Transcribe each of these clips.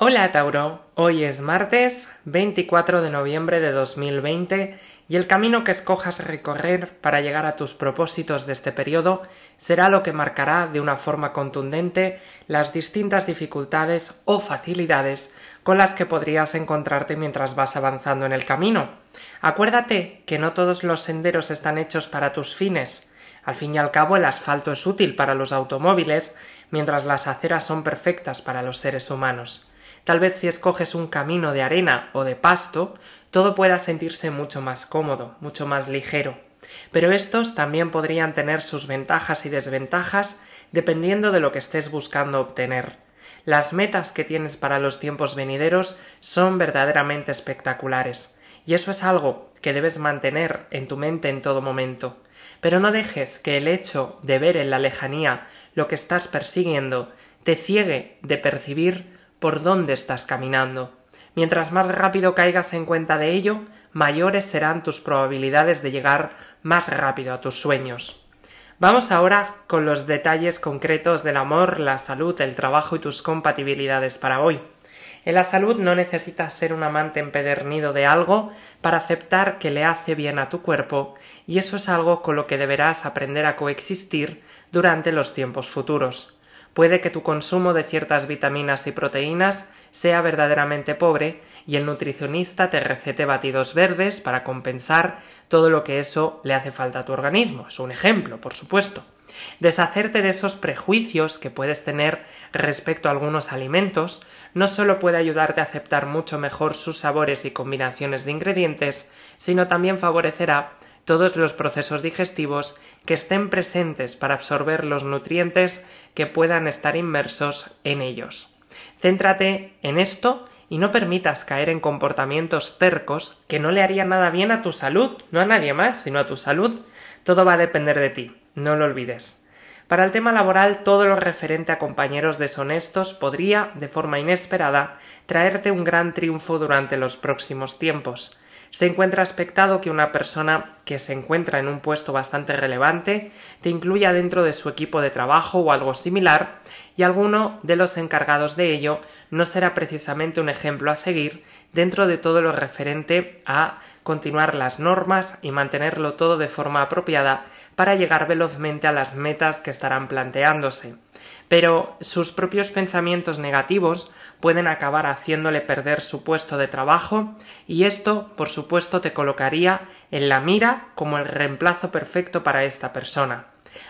Hola Tauro, hoy es martes 24 de noviembre de 2020 y el camino que escojas recorrer para llegar a tus propósitos de este periodo será lo que marcará de una forma contundente las distintas dificultades o facilidades con las que podrías encontrarte mientras vas avanzando en el camino. Acuérdate que no todos los senderos están hechos para tus fines, al fin y al cabo, el asfalto es útil para los automóviles, mientras las aceras son perfectas para los seres humanos. Tal vez si escoges un camino de arena o de pasto, todo pueda sentirse mucho más cómodo, mucho más ligero. Pero estos también podrían tener sus ventajas y desventajas dependiendo de lo que estés buscando obtener. Las metas que tienes para los tiempos venideros son verdaderamente espectaculares, y eso es algo que debes mantener en tu mente en todo momento. Pero no dejes que el hecho de ver en la lejanía lo que estás persiguiendo te ciegue de percibir por dónde estás caminando. Mientras más rápido caigas en cuenta de ello, mayores serán tus probabilidades de llegar más rápido a tus sueños. Vamos ahora con los detalles concretos del amor, la salud, el trabajo y tus compatibilidades para hoy. En la salud no necesitas ser un amante empedernido de algo para aceptar que le hace bien a tu cuerpo, y eso es algo con lo que deberás aprender a coexistir durante los tiempos futuros puede que tu consumo de ciertas vitaminas y proteínas sea verdaderamente pobre y el nutricionista te recete batidos verdes para compensar todo lo que eso le hace falta a tu organismo. Es un ejemplo, por supuesto. Deshacerte de esos prejuicios que puedes tener respecto a algunos alimentos no solo puede ayudarte a aceptar mucho mejor sus sabores y combinaciones de ingredientes, sino también favorecerá todos los procesos digestivos que estén presentes para absorber los nutrientes que puedan estar inmersos en ellos. Céntrate en esto y no permitas caer en comportamientos tercos que no le harían nada bien a tu salud, no a nadie más, sino a tu salud. Todo va a depender de ti, no lo olvides. Para el tema laboral, todo lo referente a compañeros deshonestos podría, de forma inesperada, traerte un gran triunfo durante los próximos tiempos se encuentra aspectado que una persona que se encuentra en un puesto bastante relevante te incluya dentro de su equipo de trabajo o algo similar, y alguno de los encargados de ello no será precisamente un ejemplo a seguir dentro de todo lo referente a continuar las normas y mantenerlo todo de forma apropiada para llegar velozmente a las metas que estarán planteándose pero sus propios pensamientos negativos pueden acabar haciéndole perder su puesto de trabajo y esto, por supuesto, te colocaría en la mira como el reemplazo perfecto para esta persona.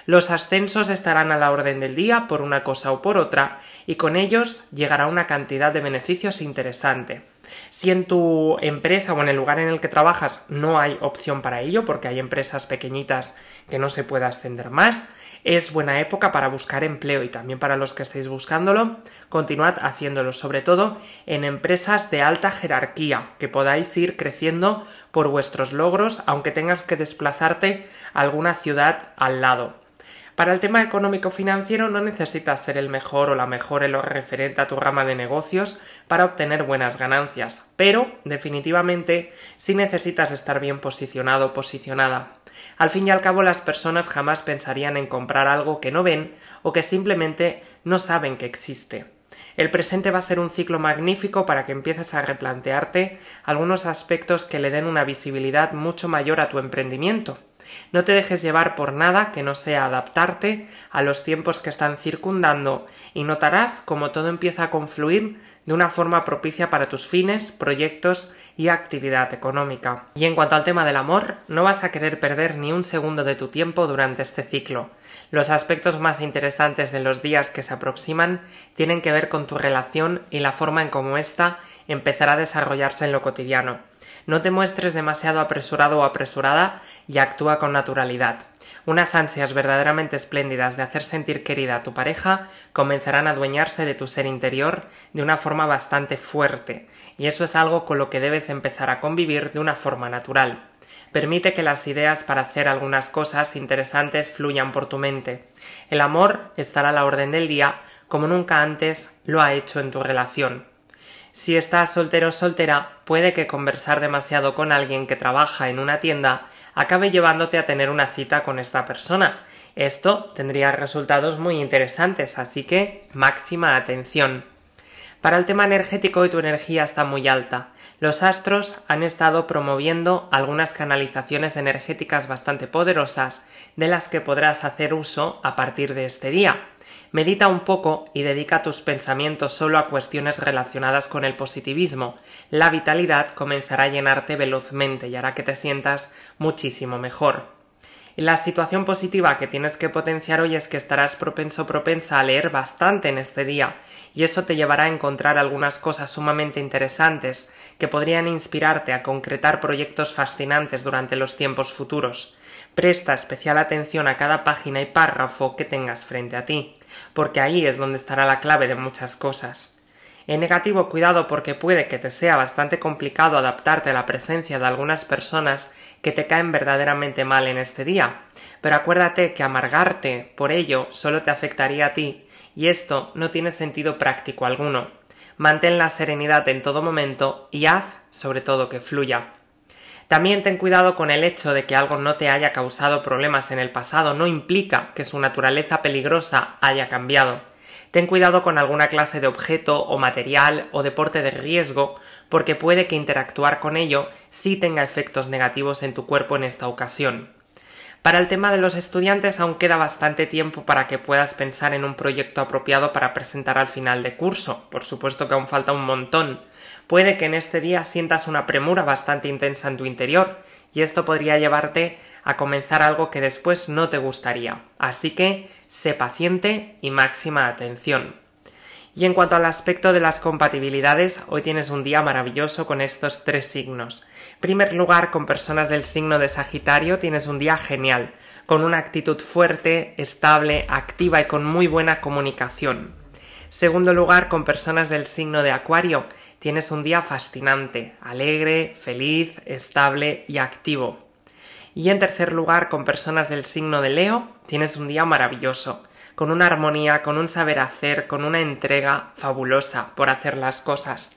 Los ascensos estarán a la orden del día por una cosa o por otra y con ellos llegará una cantidad de beneficios interesante. Si en tu empresa o en el lugar en el que trabajas no hay opción para ello, porque hay empresas pequeñitas que no se puede ascender más, es buena época para buscar empleo y también para los que estéis buscándolo, continuad haciéndolo, sobre todo en empresas de alta jerarquía, que podáis ir creciendo por vuestros logros, aunque tengas que desplazarte a alguna ciudad al lado. Para el tema económico-financiero no necesitas ser el mejor o la mejor en lo referente a tu rama de negocios para obtener buenas ganancias, pero definitivamente sí necesitas estar bien posicionado o posicionada. Al fin y al cabo las personas jamás pensarían en comprar algo que no ven o que simplemente no saben que existe. El presente va a ser un ciclo magnífico para que empieces a replantearte algunos aspectos que le den una visibilidad mucho mayor a tu emprendimiento no te dejes llevar por nada que no sea adaptarte a los tiempos que están circundando y notarás cómo todo empieza a confluir de una forma propicia para tus fines, proyectos y actividad económica. Y en cuanto al tema del amor, no vas a querer perder ni un segundo de tu tiempo durante este ciclo. Los aspectos más interesantes de los días que se aproximan tienen que ver con tu relación y la forma en cómo ésta empezará a desarrollarse en lo cotidiano. No te muestres demasiado apresurado o apresurada y actúa con naturalidad. Unas ansias verdaderamente espléndidas de hacer sentir querida a tu pareja comenzarán a adueñarse de tu ser interior de una forma bastante fuerte, y eso es algo con lo que debes empezar a convivir de una forma natural. Permite que las ideas para hacer algunas cosas interesantes fluyan por tu mente. El amor estará a la orden del día como nunca antes lo ha hecho en tu relación. Si estás soltero o soltera, puede que conversar demasiado con alguien que trabaja en una tienda acabe llevándote a tener una cita con esta persona. Esto tendría resultados muy interesantes, así que máxima atención. Para el tema energético hoy tu energía está muy alta. Los astros han estado promoviendo algunas canalizaciones energéticas bastante poderosas de las que podrás hacer uso a partir de este día. Medita un poco y dedica tus pensamientos solo a cuestiones relacionadas con el positivismo. La vitalidad comenzará a llenarte velozmente y hará que te sientas muchísimo mejor. La situación positiva que tienes que potenciar hoy es que estarás propenso propensa a leer bastante en este día, y eso te llevará a encontrar algunas cosas sumamente interesantes que podrían inspirarte a concretar proyectos fascinantes durante los tiempos futuros. Presta especial atención a cada página y párrafo que tengas frente a ti, porque ahí es donde estará la clave de muchas cosas. En negativo, cuidado porque puede que te sea bastante complicado adaptarte a la presencia de algunas personas que te caen verdaderamente mal en este día. Pero acuérdate que amargarte por ello solo te afectaría a ti y esto no tiene sentido práctico alguno. Mantén la serenidad en todo momento y haz sobre todo que fluya. También ten cuidado con el hecho de que algo no te haya causado problemas en el pasado, no implica que su naturaleza peligrosa haya cambiado. Ten cuidado con alguna clase de objeto o material o deporte de riesgo porque puede que interactuar con ello sí tenga efectos negativos en tu cuerpo en esta ocasión. Para el tema de los estudiantes aún queda bastante tiempo para que puedas pensar en un proyecto apropiado para presentar al final de curso. Por supuesto que aún falta un montón. Puede que en este día sientas una premura bastante intensa en tu interior y esto podría llevarte a comenzar algo que después no te gustaría. Así que sé paciente y máxima atención. Y en cuanto al aspecto de las compatibilidades, hoy tienes un día maravilloso con estos tres signos. En primer lugar, con personas del signo de Sagitario tienes un día genial, con una actitud fuerte, estable, activa y con muy buena comunicación. Segundo lugar, con personas del signo de Acuario, tienes un día fascinante, alegre, feliz, estable y activo. Y en tercer lugar, con personas del signo de Leo, tienes un día maravilloso, con una armonía, con un saber hacer, con una entrega fabulosa por hacer las cosas.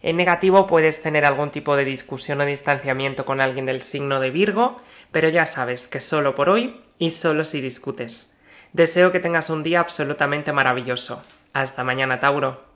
En negativo puedes tener algún tipo de discusión o distanciamiento con alguien del signo de Virgo, pero ya sabes que solo por hoy y solo si discutes. Deseo que tengas un día absolutamente maravilloso. Hasta mañana, Tauro.